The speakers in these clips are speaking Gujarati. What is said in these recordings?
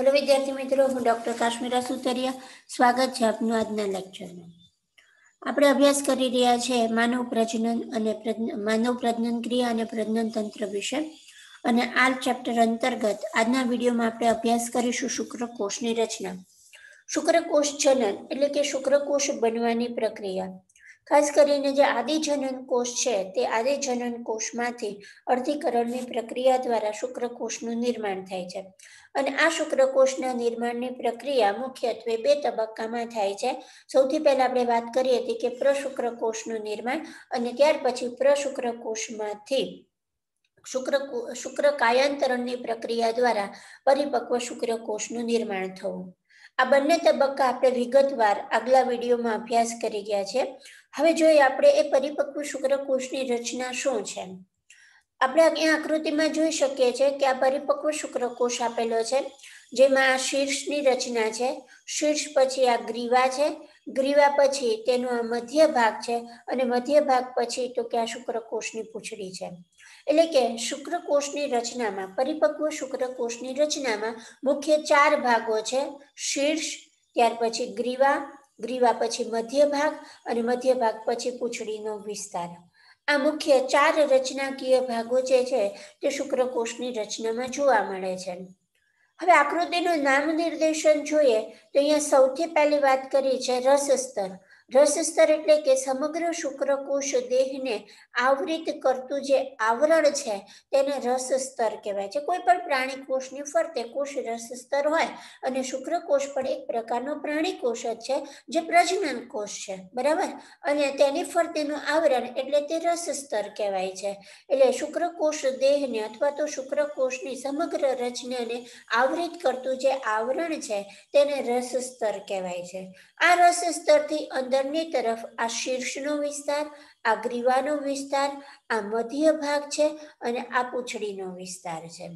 હેલો વિદ્યાર્થી મિત્રો હું ડૉક્ટર કાશ્મીરા સુતરિયા સ્વાગત છે આપનું આજના લેક્ચરમાં આપણે અભ્યાસ કરી રહ્યા છે માનવ પ્રજનન અને માનવ પ્રજનન ક્રિયા અને પ્રજનન તંત્ર વિશે અને આ ચેપ્ટર અંતર્ગત આજના વિડીયોમાં આપણે અભ્યાસ કરીશું શુક્રકોષની રચના શુક્રકોષ જનન એટલે કે શુક્રકોષ બનવાની પ્રક્રિયા ખાસ કરીને જે આદિજનન કોષ છે તે આદિજનન કોષમાંથી અર્ધીકરણની પ્રક્રિયા દ્વારા શુક્રકોષનું નિર્માણ થાય છે અને આ શુક્રકોષના નિર્માણની પ્રક્રિયા મુખ્યત્વે બે તબક્કામાં થાય છે સૌથી પહેલા આપણે વાત કરી હતી કે પ્રશુક્રકોષનું નિર્માણ અને ત્યાર પછી પ્રશુક્રકોષમાંથી શુક્ર શુક્ર કાયાંતરણની પ્રક્રિયા દ્વારા પરિપક્વ શુક્રકોષનું નિર્માણ થવું આ બંને તબક્કા આપણે વિગતવાર આગલા વિડીયોમાં અભ્યાસ કરી ગયા છે હવે જોઈએ આપણે એ પરિપક્વ શુક્રકોષની રચના શું છે આપણે અહીંયા આકૃતિમાં જોઈ શકીએ છીએ કે આ પરિપક્વ શુક્રકોષ આપેલો છે જેમાં આ શીર્ષની રચના છે શીર્ષ પછી આ ગ્રીવા છે ગ્રીવા પછી તેનો આ મધ્ય ભાગ છે અને મધ્ય ભાગ પછી તો કે આ શુક્રકોષની પૂંછડી છે એટલે કે શુક્રકોષની રચનામાં પરિપક્વ શુક્રકોષની રચનામાં મુખ્ય ચાર ભાગો છે શીર્ષ ત્યાર પછી ગ્રીવા ગ્રીવા પછી મધ્ય ભાગ અને મધ્ય ભાગ પછી પૂંછડીનો વિસ્તાર આ મુખ્ય ચાર રચનાકીય ભાગો જે છે તે શુક્રકોષની રચનામાં જોવા મળે છે હવે આકૃતિનું નામ નિર્દેશન જોઈએ તો અહીંયા સૌથી પહેલી વાત કરી છે રસ સ્તર રસ સ્તર એટલે કે સમગ્ર શુક્રકોષ દેહને આવૃત કરતું જે આવરણ છે તેને રસ સ્તર કહેવાય છે કોઈ પણ પ્રાણી કોષની ફરતે કોષ સ્તર હોય અને શુક્રકોષ પણ એક પ્રકારનો પ્રાણી કોષ જ છે જે પ્રજનન કોષ છે બરાબર અને તેની ફરતેનું આવરણ એટલે તે રસ સ્તર કહેવાય છે એટલે શુક્રકોષ દેહને અથવા તો શુક્રકોષની સમગ્ર રચનાને આવૃત કરતું જે આવરણ છે તેને રસ સ્તર કહેવાય છે આ રસ રસસ્તરથી અંદર બંદરની તરફ આ શીર્ષનો વિસ્તાર આ ગ્રીવાનો વિસ્તાર આ મધ્ય ભાગ છે અને આ પૂંછડીનો વિસ્તાર છે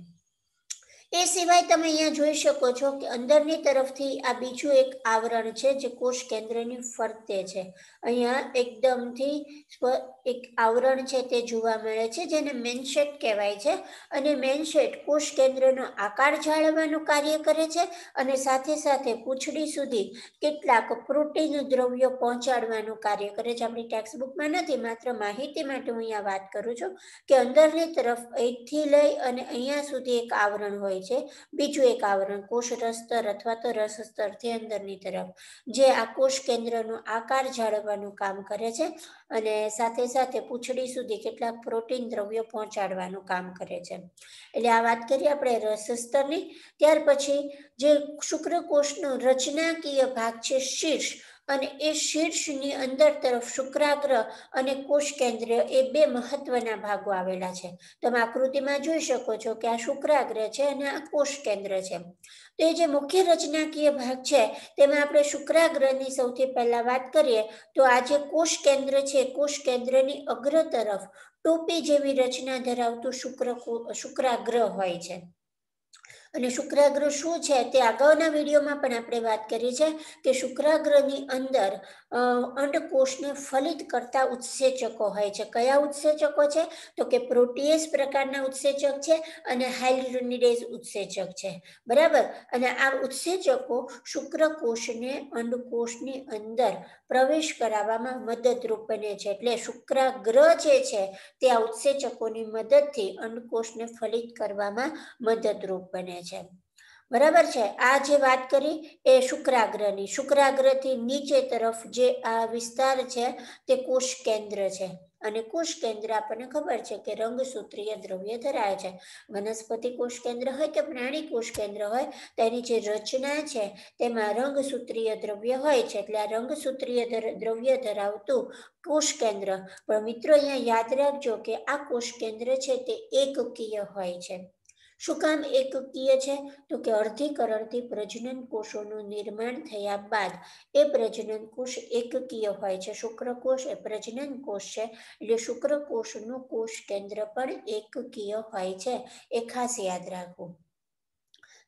એ સિવાય તમે અહીંયા જોઈ શકો છો કે અંદરની તરફથી આ બીજું એક આવરણ છે જે કોષ કેન્દ્રની ફરતે છે અહીંયા એકદમથી એક આવરણ છે તે જોવા મળે છે જેને મેનશેટ કહેવાય છે અને મેનશેટ કોષ કેન્દ્રનો આકાર જાળવવાનું કાર્ય કરે છે અને સાથે સાથે પૂંછડી સુધી કેટલાક પ્રોટીન દ્રવ્યો પહોંચાડવાનું કાર્ય કરે છે આપણી ટેક્સ્ટ બુકમાં નથી માત્ર માહિતી માટે હું અહીંયા વાત કરું છું કે અંદરની તરફ અહીંથી લઈ અને અહીંયા સુધી એક આવરણ હોય છે બીજું એક આવરણ કોષ રસતર અથવા તો રસસ્તરથી અંદરની તરફ જે આ કોષ કેન્દ્રનો આકાર જાળવવાનું કામ કરે છે અને સાથે સાથે પૂંછડી સુધી કેટલાક પ્રોટીન દ્રવ્યો પહોંચાડવાનું કામ કરે છે એટલે આ વાત કરીએ આપણે રસ સ્તરની ત્યાર પછી જે શુક્રકોષનો રચનાકીય ભાગ છે શીર્ષ અને એ શીર્ષની અંદર તરફ શુક્રાગ્ર અને કોષ કેન્દ્ર એ બે મહત્વના ભાગો આવેલા છે તમે આકૃતિમાં જોઈ શકો છો કે આ શુક્રાગ્ર છે અને આ કોષ કેન્દ્ર છે તો એ જે મુખ્ય રચનાકીય ભાગ છે તેમાં આપણે શુક્રાગ્રહની સૌથી પહેલા વાત કરીએ તો આ જે કોષ કેન્દ્ર છે કોષ કેન્દ્રની અગ્ર તરફ ટોપી જેવી રચના ધરાવતું શુક્ર શુક્રાગ્રહ હોય છે અને શુક્રાગ્રહ શું છે તે અગાઉના વિડીયોમાં પણ આપણે વાત કરી છે કે શુક્રાગ્રહની અંદર અંડકોષને ફલિત કરતા ઉત્સેચકો હોય છે કયા ઉત્સેચકો છે તો કે પ્રોટીએસ પ્રકારના ઉત્સેચક છે અને હાઇલરોનિડેઝ ઉત્સેચક છે બરાબર અને આ ઉત્સેચકો શુક્રકોષને અંડકોષની અંદર પ્રવેશ કરાવવામાં મદદરૂપ બને છે એટલે શુક્રાગ્રહ જે છે તે આ ઉત્સેચકોની મદદથી અંડકોષને ફલિત કરવામાં મદદરૂપ બને છે બરાબર છે આ જે વાત કરી એ શુક્રાગ્રહની શુક્રાગ્રહથી નીચે તરફ જે આ વિસ્તાર છે તે કોષ કેન્દ્ર છે અને કોષ કેન્દ્ર આપણને ખબર છે કે રંગસૂત્રીય દ્રવ્ય ધરાવે છે વનસ્પતિ કોષ કેન્દ્ર હોય કે પ્રાણી કોષ કેન્દ્ર હોય તેની જે રચના છે તેમાં રંગસૂત્રીય દ્રવ્ય હોય છે એટલે આ રંગસૂત્રીય દ્રવ્ય ધરાવતું કોષ કેન્દ્ર પણ મિત્રો અહીંયા યાદ રાખજો કે આ કોષ કેન્દ્ર છે તે એકકીય હોય છે શું કામ એકકીય છે તો કે અર્ધીકરણથી પ્રજનન કોષોનું નિર્માણ થયા બાદ એ પ્રજનન કોષ એકકીય હોય છે શુક્રકોષ એ પ્રજનન કોષ છે એટલે શુક્રકોષનું કોષ કેન્દ્ર પણ એકકીય હોય છે એ ખાસ યાદ રાખવું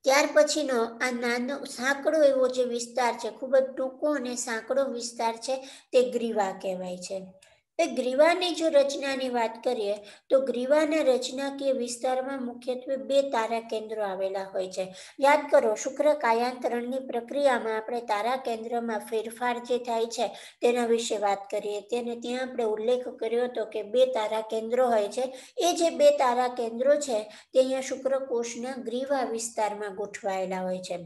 ત્યાર પછીનો આ નાનો સાંકડો એવો જે વિસ્તાર છે ખૂબ જ ટૂંકો અને સાંકડો વિસ્તાર છે તે ગ્રીવા કહેવાય છે એ ગ્રીવાની જો રચનાની વાત કરીએ તો ગ્રીવાના રચનાકીય વિસ્તારમાં મુખ્યત્વે બે તારા કેન્દ્રો આવેલા હોય છે યાદ કરો શુક્ર કાયાંતરણની પ્રક્રિયામાં આપણે તારા કેન્દ્રમાં ફેરફાર જે થાય છે તેના વિશે વાત કરીએ તેને ત્યાં આપણે ઉલ્લેખ કર્યો હતો કે બે તારા કેન્દ્રો હોય છે એ જે બે તારા કેન્દ્રો છે તે અહીંયા શુક્રકોષના ગ્રીવા વિસ્તારમાં ગોઠવાયેલા હોય છે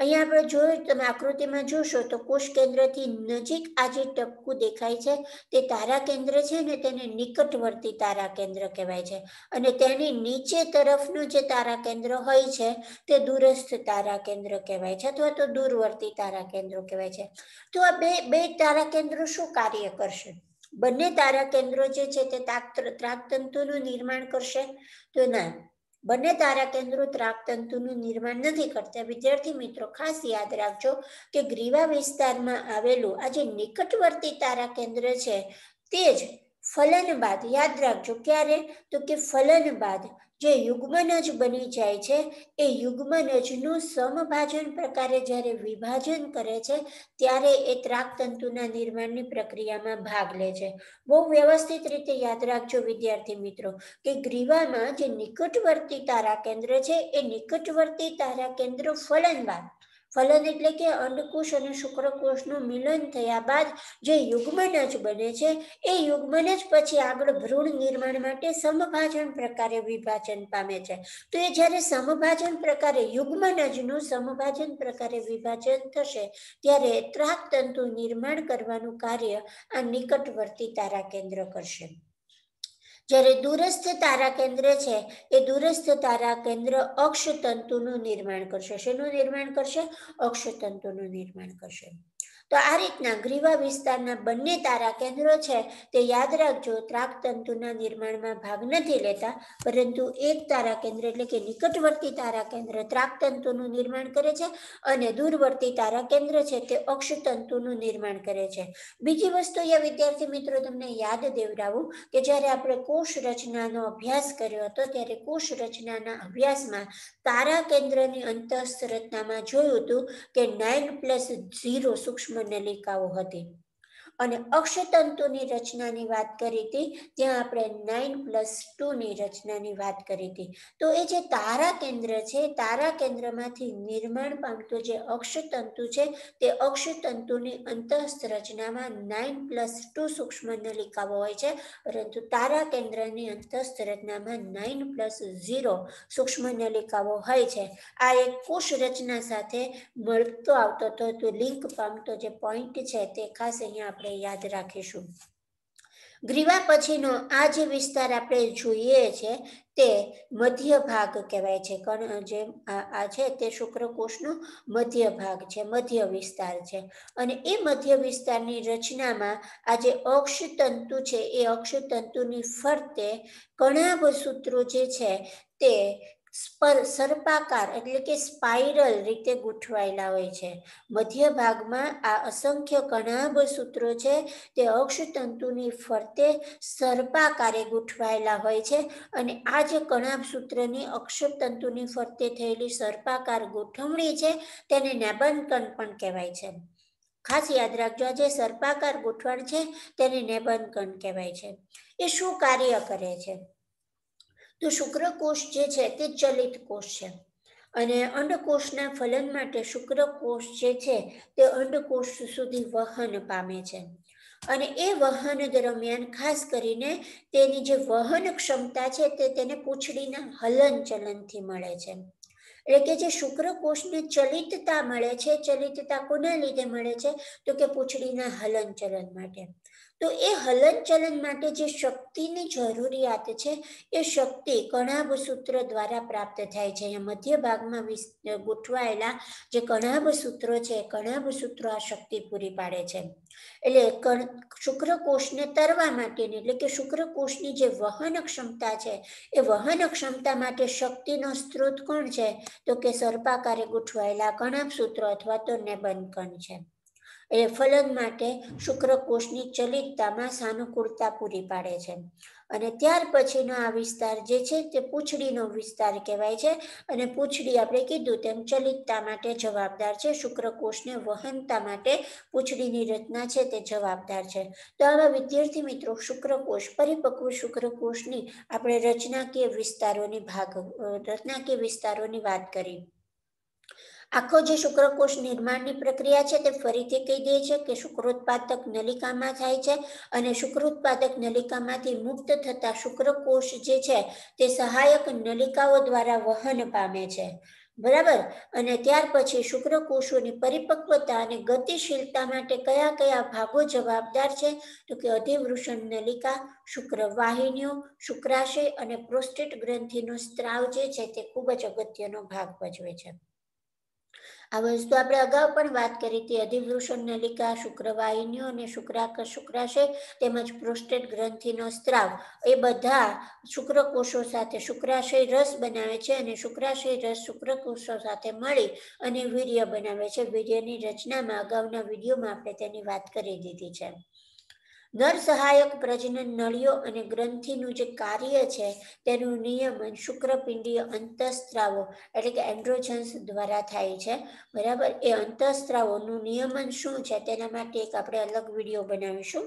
અહીંયા આપણે જોયું તમે આકૃતિમાં જોશો તો કોષ કેન્દ્રથી નજીક આ જે ટપકું દેખાય છે તે તારા કેન્દ્ર છે ને તેને નિકટવર્તી તારા કેન્દ્ર કહેવાય છે અને તેની નીચે તરફનું જે તારા કેન્દ્ર હોય છે તે દૂરસ્થ તારા કેન્દ્ર કહેવાય છે અથવા તો દૂરવર્તી તારા કેન્દ્ર કહેવાય છે તો આ બે બે તારા કેન્દ્રો શું કાર્ય કરશે બંને તારા કેન્દ્રો જે છે તે તાક ત્રાકતંતુનું નિર્માણ કરશે તો ના બંને તારા કેન્દ્રો ત્રાકતંતુનું નિર્માણ નથી કરતા વિદ્યાર્થી મિત્રો ખાસ યાદ રાખજો કે ગ્રીવા વિસ્તારમાં આવેલું આ જે નિકટવર્તી તારા કેન્દ્ર છે તે જ ફલન બાદ યાદ રાખજો ક્યારે તો કે ફલન બાદ જે યુગ્મનજ બની જાય છે એ યુગ્મનજનું સમભાજન પ્રકારે જ્યારે વિભાજન કરે છે ત્યારે એ ત્રાકતંતુના નિર્માણની પ્રક્રિયામાં ભાગ લે છે બહુ વ્યવસ્થિત રીતે યાદ રાખજો વિદ્યાર્થી મિત્રો કે ગ્રીવામાં જે નિકટવર્તી તારા કેન્દ્ર છે એ નિકટવર્તી તારા કેન્દ્ર ફલન બાદ ફલન એટલે કે અંડકુશ અને શુક્રકોષનું મિલન થયા બાદ જે યુગ્મન જ બને છે એ યુગ્મન જ પછી આગળ ભ્રૂણ નિર્માણ માટે સમભાજન પ્રકારે વિભાજન પામે છે તો એ જ્યારે સમભાજન પ્રકારે યુગ્મન જનું સમભાજન પ્રકારે વિભાજન થશે ત્યારે ત્રાક તંતુ નિર્માણ કરવાનું કાર્ય આ નિકટવર્તી તારા કેન્દ્ર કરશે જ્યારે દૂરસ્થ તારા કેન્દ્ર છે એ દૂરસ્થ તારા કેન્દ્ર અક્ષતંતુનું નિર્માણ કરશે શેનું નિર્માણ કરશે અક્ષતંતુનું નિર્માણ કરશે તો આ રીતના ગ્રીવા વિસ્તારના બંને તારા કેન્દ્રો છે તે યાદ રાખજો ત્રાક તંતુના નિર્માણમાં ભાગ નથી લેતા પરંતુ એક તારા કેન્દ્ર એટલે કે નિકટવર્તી તારા કેન્દ્ર ત્રાક તંતુનું નિર્માણ કરે છે અને દૂરવર્તી તારા કેન્દ્ર છે તે અક્ષ તંતુનું નિર્માણ કરે છે બીજી વસ્તુ એ વિદ્યાર્થી મિત્રો તમને યાદ દેવડાવું કે જ્યારે આપણે કોષ રચનાનો અભ્યાસ કર્યો હતો ત્યારે કોષ રચનાના અભ્યાસમાં તારા કેન્દ્રની અંતઃ રચનામાં જોયું હતું કે નાઇન પ્લસ ઝીરો સૂક્ષ્મ નલિકાઓ હતી અને અક્ષતંતુની રચનાની વાત કરી હતી જ્યાં આપણે નાઇન પ્લસ ટુની રચનાની વાત કરી હતી તો એ જે તારા કેન્દ્ર છે તારા કેન્દ્રમાંથી નિર્માણ પામતું જે અક્ષતંતુ છે તે અક્ષતંતુની અંતસ્થ રચનામાં નાઇન પ્લસ ટુ સૂક્ષ્મ નલિકાઓ હોય છે પરંતુ તારા કેન્દ્રની અંતસ્થ રચનામાં નાઇન પ્લસ ઝીરો સૂક્ષ્મ નલિકાઓ હોય છે આ એક કોષ રચના સાથે મળતો આવતો તો લિંક પામતો જે પોઈન્ટ છે તે ખાસ અહીંયા આપણે યાદ રાખીશું ગ્રીવા પછીનો આ જે વિસ્તાર આપણે જોઈએ છે તે મધ્ય ભાગ કહેવાય છે કણ જે આ છે તે શુક્રકોષનો મધ્ય ભાગ છે મધ્ય વિસ્તાર છે અને એ મધ્ય વિસ્તારની રચનામાં આ જે અક્ષતંતુ છે એ અક્ષતંતુની ફરતે ઘણા સૂત્રો જે છે તે સ્પર સર્પાકાર એટલે કે સ્પાઇરલ રીતે ગૂંથવાયેલા હોય છે મધ્ય ભાગમાં આ અસંખ્ય ઘણા સૂત્રો છે તે અક્ષતંતુની ફરતે સર્પાકારે ગોઠવાયેલા હોય છે અને આ જે કણાભ સૂત્રની અક્ષતંતુની ફરતે થયેલી સર્પાકાર ગોઠવણી છે તેને નેબનકણ પણ કહેવાય છે ખાસ યાદ રાખજો આ જે સર્પાકાર ગોઠવણ છે તેને નેબનકણ કહેવાય છે એ શું કાર્ય કરે છે તો શુક્રકોષ જે છે તે ચલિત કોષ છે અને અંડકોષના ફલન માટે શુક્રકોષ જે છે તે અંડકોષ સુધી વહન પામે છે અને એ વહન દરમિયાન ખાસ કરીને તેની જે વહન ક્ષમતા છે તે તેને પૂંછડીના હલન ચલનથી મળે છે એટલે કે જે શુક્રકોષને ચલિતતા મળે છે ચલિતતા કોના લીધે મળે છે તો કે પૂંછડીના હલન ચલન માટે તો એ હલનચલન માટે જે શક્તિની જરૂરિયાત છે એ શક્તિ કણાભ સૂત્ર દ્વારા પ્રાપ્ત થાય છે અહીંયા મધ્ય ભાગમાં ગોઠવાયેલા જે કણાભ સૂત્રો છે કણાભ સૂત્રો આ શક્તિ પૂરી પાડે છે એટલે કણ શુક્રકોષને તરવા માટેની એટલે કે શુક્રકોષની જે વહન ક્ષમતા છે એ વહન ક્ષમતા માટે શક્તિનો સ્ત્રોત કોણ છે તો કે સર્પાકારે ગોઠવાયેલા કણાભ સૂત્રો અથવા તો નેબન કણ છે એ ફલન માટે શુક્રકોષની ચલિતતામાં સાનુકૂળતા પૂરી પાડે છે અને ત્યાર પછીનો આ વિસ્તાર જે છે તે પૂંછડીનો વિસ્તાર કહેવાય છે અને પૂંછડી આપણે કીધું તેમ ચલિતતા માટે જવાબદાર છે શુક્રકોષને વહનતા માટે પૂંછડીની રચના છે તે જવાબદાર છે તો આવા વિદ્યાર્થી મિત્રો શુક્રકોષ પરિપક્વ શુક્રકોષની આપણે રચનાકીય વિસ્તારોની ભાગ રચનાકીય વિસ્તારોની વાત કરી આખો જે શુક્રકોષ નિર્માણની પ્રક્રિયા છે તે ફરીથી કહી દે છે કે શુક્રોત્પાદક નલિકામાં થાય છે અને શુક્રોત્પાદક નલિકામાંથી મુક્ત થતા શુક્રકોષ જે છે તે સહાયક નલિકાઓ દ્વારા વહન પામે છે બરાબર અને ત્યાર પછી શુક્રકોષોની પરિપક્વતા અને ગતિશીલતા માટે કયા કયા ભાગો જવાબદાર છે તો કે અધિવૃષણ નલિકા શુક્રવાહિનીઓ શુક્રાશય અને પ્રોસ્ટેટ ગ્રંથિનો સ્ત્રાવ જે છે તે ખૂબ જ અગત્યનો ભાગ ભજવે છે આ વસ્તુ આપણે અગાઉ પણ વાત કરી હતી અધિવૃષણ નલિકા શુક્રવાહિનીઓ અને શુક્રાક શુક્રાશય તેમજ પ્રોસ્ટેટ ગ્રંથિનો સ્ત્રાવ એ બધા શુક્રકોષો સાથે શુક્રાશય રસ બનાવે છે અને શુક્રાશય રસ શુક્રકોષો સાથે મળી અને વીર્ય બનાવે છે વીર્યની રચનામાં અગાઉના વિડીયોમાં આપણે તેની વાત કરી દીધી છે નર સહાયક પ્રજનન નળીઓ અને ગ્રંથિનું જે કાર્ય છે તેનું નિયમન શુક્રપિંડીય અંતઃસ્ત્રાવો એટલે કે એન્ડ્રોજન્સ દ્વારા થાય છે બરાબર એ અંતઃસ્ત્રાવોનું નિયમન શું છે તેના માટે એક આપણે અલગ વિડીયો બનાવીશું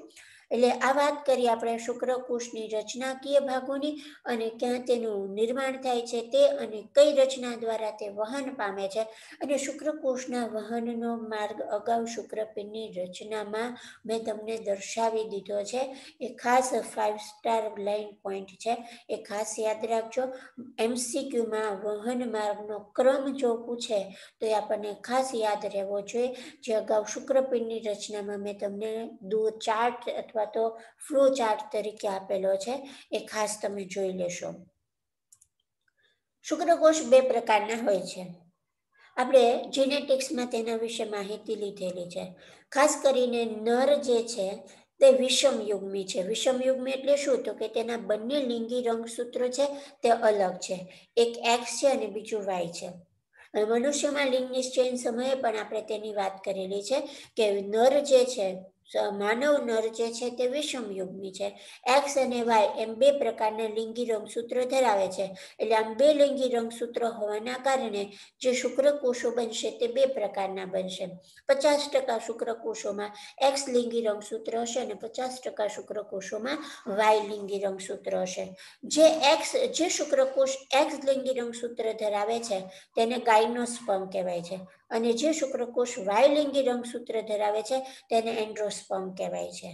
એટલે આ વાત કરી આપણે શુક્રકોષની રચનાકીય ભાગોની અને ક્યાં તેનું નિર્માણ થાય છે તે અને કઈ રચના દ્વારા તે વહન પામે છે અને શુક્રકોષના વહનનો માર્ગ અગાઉ શુક્રપિંડની રચનામાં મેં તમને દર્શાવી દીધો છે એ ખાસ ફાઇવ સ્ટાર લાઇન પોઈન્ટ છે એ ખાસ યાદ રાખજો એમસીક્યુમાં વહન માર્ગનો ક્રમ જો પૂછે તો એ આપણને ખાસ યાદ રહેવો જોઈએ જે અગાઉ શુક્રપિંડની રચનામાં મેં તમને દૂર ચાર્ટ અથવા અથવા તો ફ્લો ચાર્ટ તરીકે આપેલો છે એ ખાસ તમે જોઈ લેશો શુક્રકોષ બે પ્રકારના હોય છે આપણે જીનેટિક્સમાં તેના વિશે માહિતી લીધેલી છે ખાસ કરીને નર જે છે તે વિષમ યુગ્મી છે વિષમ યુગ્મી એટલે શું તો કે તેના બંને લિંગી રંગસૂત્ર છે તે અલગ છે એક એક્સ છે અને બીજું વાય છે અને મનુષ્યમાં લિંગ નિશ્ચયન સમયે પણ આપણે તેની વાત કરેલી છે કે નર જે છે માનવ નર જે છે તે વિષમ યુગની છે એક્સ અને વાય એમ બે પ્રકારના લિંગી રંગ સૂત્ર ધરાવે છે એટલે આમ બે લિંગી રંગ રંગસૂત્ર હોવાના કારણે જે શુક્રકોષો બનશે તે બે પ્રકારના બનશે પચાસ ટકા શુક્રકોષોમાં એક્સ લિંગી રંગ સૂત્ર હશે અને પચાસ ટકા શુક્રકોષોમાં વાય લિંગી રંગ સૂત્ર હશે જે એક્સ જે શુક્રકોષ એક્સ લિંગી રંગ સૂત્ર ધરાવે છે તેને ગાયનો સ્પમ કહેવાય છે અને જે શુક્રકોષ વાયુલિંગી રંગસૂત્ર ધરાવે છે તેને એન્ડ્રોસ્પર્મ કહેવાય છે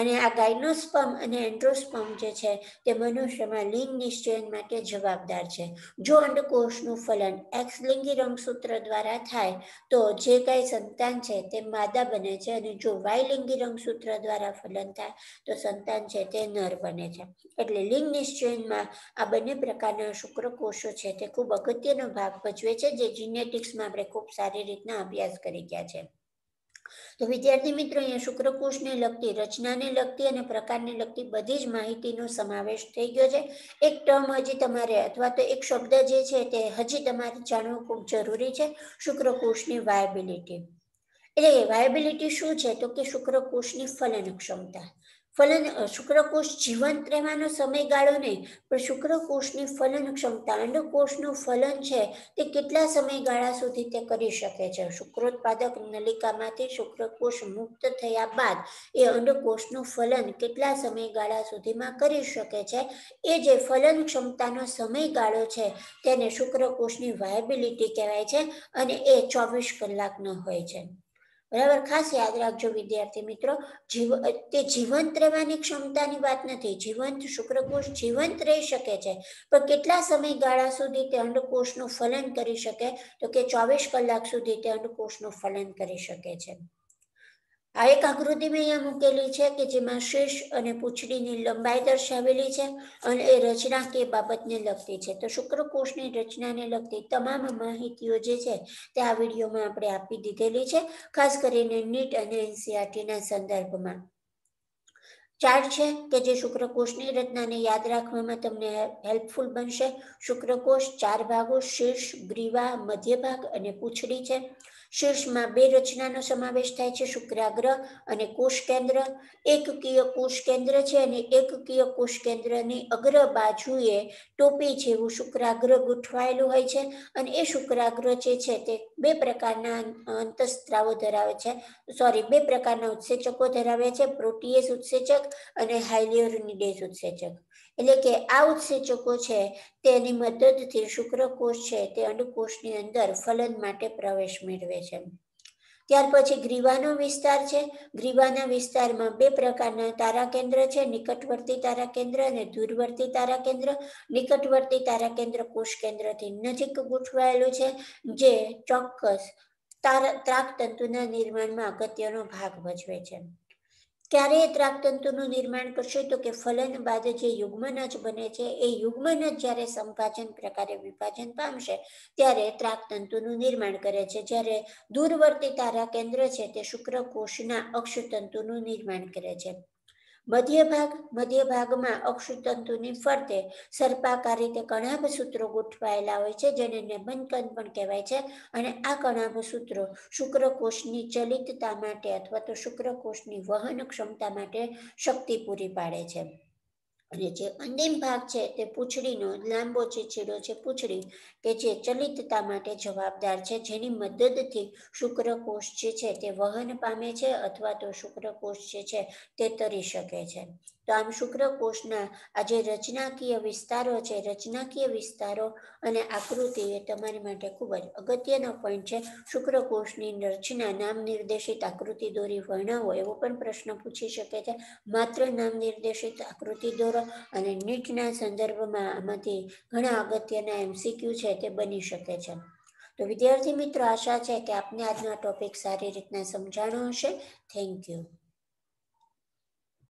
અને આ ગાયનોસ્પમ અને એન્ડ્રોસ્પમ જે છે તે મનુષ્યમાં લિંગ નિશ્ચયન માટે જવાબદાર છે જો અંડકોષનું ફલન એક્સ લિંગી રંગસૂત્ર દ્વારા થાય તો જે કાંઈ સંતાન છે તે માદા બને છે અને જો વાય લિંગી રંગસૂત્ર દ્વારા ફલન થાય તો સંતાન છે તે નર બને છે એટલે લિંગ નિશ્ચયનમાં આ બંને પ્રકારના શુક્રકોષો છે તે ખૂબ અગત્યનો ભાગ ભજવે છે જે જીનેટિક્સમાં આપણે ખૂબ સારી રીતના અભ્યાસ કરી ગયા છે તો વિદ્યાર્થી મિત્રો અહીંયા શુક્રકોષને લગતી રચનાને લગતી અને પ્રકારને લગતી બધી જ માહિતીનો સમાવેશ થઈ ગયો છે એક ટર્મ હજી તમારે અથવા તો એક શબ્દ જે છે તે હજી તમારે જાણવું ખૂબ જરૂરી છે શુક્રકોષની વાયબિલિટી એટલે વાયબિલિટી શું છે તો કે શુક્રકોષની ફલન ક્ષમતા ફલન શુક્રકોષ જીવંત રહેવાનો સમયગાળો નહીં પણ શુક્રકોષની ફલન ક્ષમતા અંડકોષનું ફલન છે તે કેટલા સમયગાળા સુધી તે કરી શકે છે શુક્રોત્પાદક નલિકામાંથી શુક્રકોષ મુક્ત થયા બાદ એ અંડકોષનું ફલન કેટલા સમયગાળા સુધીમાં કરી શકે છે એ જે ફલન ક્ષમતાનો સમયગાળો છે તેને શુક્રકોષની વાયબિલિટી કહેવાય છે અને એ ચોવીસ કલાકનો હોય છે બરાબર ખાસ યાદ રાખજો વિદ્યાર્થી મિત્રો જીવ તે જીવંત રહેવાની ક્ષમતાની વાત નથી જીવંત શુક્રકોષ જીવંત રહી શકે છે પણ કેટલા સમયગાળા સુધી તે અંડકોષનું ફલન કરી શકે તો કે ચોવીસ કલાક સુધી તે અંડકોષનું ફલન કરી શકે છે આ એક આકૃતિ મેં અહીંયા મૂકેલી છે કે જેમાં શીર્ષ અને પૂંછડીની લંબાઈ દર્શાવેલી છે અને એ રચના કે બાબતને લગતી છે તો શુક્રકોષની રચનાને લગતી તમામ માહિતીઓ જે છે તે આ વિડીયોમાં આપણે આપી દીધેલી છે ખાસ કરીને નીટ અને એનસીઆરટીના સંદર્ભમાં ચાર છે કે જે શુક્રકોષની રચનાને યાદ રાખવામાં તમને હેલ્પફુલ બનશે શુક્રકોષ ચાર ભાગો શીર્ષ ગ્રીવા મધ્યભાગ અને પૂંછડી છે શીર્ષમાં બે રચનાનો સમાવેશ થાય છે શુક્રાગ્રહ અને કોષ કેન્દ્ર એકકીય કોષ કેન્દ્ર છે અને એકકીય કોષ કેન્દ્રની અગ્ર બાજુએ ટોપી જેવું શુક્રાગ્રહ ગોઠવાયેલું હોય છે અને એ શુક્રાગ્રહ જે છે તે બે પ્રકારના અંતસ્ત્રાવો ધરાવે છે સોરી બે પ્રકારના ઉત્સેચકો ધરાવે છે પ્રોટીએસ ઉત્સેચક અને હાઇલિયોરનિડેસ ઉત્સેચક એટલે કે આ ઉત્સેચકો છે તેની મદદથી શુક્રકોષ છે તે અંડકોષની અંદર ફલન માટે પ્રવેશ મેળવે છે ત્યાર પછી ગ્રીવાનો વિસ્તાર છે ગ્રીવાના વિસ્તારમાં બે પ્રકારના તારા કેન્દ્ર છે નિકટવર્તી તારા કેન્દ્ર અને દૂરવર્તી તારા કેન્દ્ર નિકટવર્તી તારા કેન્દ્ર કોષ કેન્દ્રથી નજીક ગોઠવાયેલું છે જે ચોક્કસ તારા ત્રાક તંતુના નિર્માણમાં અગત્યનો ભાગ ભજવે છે ક્યારે ત્રાકતંતુનું નિર્માણ કરશે તો કે ફલન બાદ જે યુગ્મન જ બને છે એ યુગ્મન જ જ્યારે સંભાજન પ્રકારે વિભાજન પામશે ત્યારે ત્રાકતંતુનું નિર્માણ કરે છે જ્યારે દૂરવર્તી તારા કેન્દ્ર છે તે શુક્રકોષના અક્ષતંતુનું નિર્માણ કરે છે મધ્ય ભાગ મધ્ય ભાગમાં અક્ષુતંતુની ફરતે સર્પાકાર રીતે કણાભ સૂત્રો ગોઠવાયેલા હોય છે જેને નેબનકંદ પણ કહેવાય છે અને આ કણાભ સૂત્રો શુક્રકોષની ચલિતતા માટે અથવા તો શુક્રકોષની વહન ક્ષમતા માટે શક્તિ પૂરી પાડે છે અને જે અંતિમ ભાગ છે તે પૂંછડીનો લાંબો જે છે પૂંછડી કે જે ચલિતતા માટે જવાબદાર છે જેની મદદથી શુક્રકોષ જે છે તે વહન પામે છે અથવા તો શુક્રકોષ જે છે તે તરી શકે છે તો આમ શુક્રકોષના આ જે રચનાકીય વિસ્તારો છે રચનાકીય વિસ્તારો અને આકૃતિ એ તમારી માટે ખૂબ જ અગત્યનો પોઈન્ટ છે શુક્રકોષની રચના નામ નિર્દેશિત આકૃતિ દોરી વર્ણવો એવો પણ પ્રશ્ન પૂછી શકે છે માત્ર નામ નિર્દેશિત આકૃતિ દોરો અને નીટના સંદર્ભમાં આમાંથી ઘણા અગત્યના એમસીક્યુ છે તે બની શકે છે તો વિદ્યાર્થી મિત્રો આશા છે કે આપને આજનો ટોપિક સારી રીતના સમજાણો હશે થેન્ક યુ